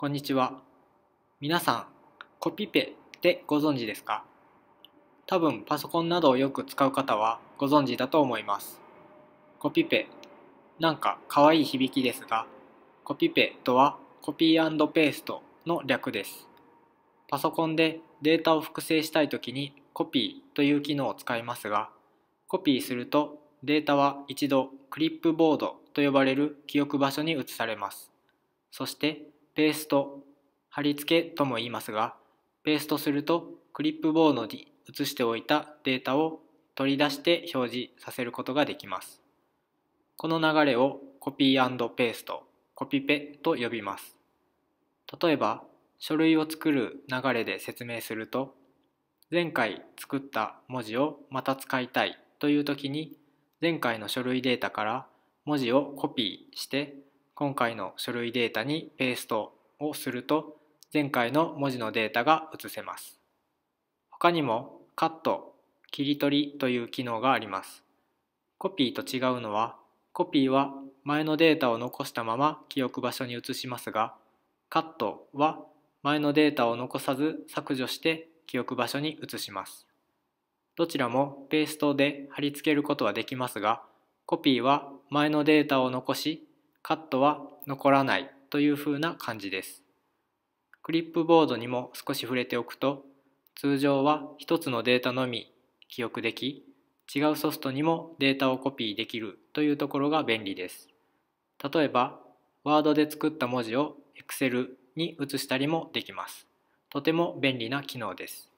こんにちは。皆さん、コピペってご存知ですか多分パソコンなどをよく使う方はご存知だと思います。コピペ、なんか可愛い響きですが、コピペとはコピーペーストの略です。パソコンでデータを複製したい時にコピーという機能を使いますが、コピーするとデータは一度クリップボードと呼ばれる記憶場所に移されます。そしてペースト、貼り付けとも言いますが、ペーストするとクリップボードに移しておいたデータを取り出して表示させることができます。この流れをコピーペースト、コピペと呼びます。例えば、書類を作る流れで説明すると、前回作った文字をまた使いたいという時に、前回の書類データから文字をコピーして今回の書類データにペーストをすると前回の文字のデータが写せます。他にもカット、切り取りという機能があります。コピーと違うのはコピーは前のデータを残したまま記憶場所に移しますがカットは前のデータを残さず削除して記憶場所に移します。どちらもペーストで貼り付けることはできますがコピーは前のデータを残しカットは残らないというふうな感じです。クリップボードにも少し触れておくと、通常は1つのデータのみ記憶でき、違うソフトにもデータをコピーできるというところが便利です。例えば、ワードで作った文字を Excel に移したりもできます。とても便利な機能です。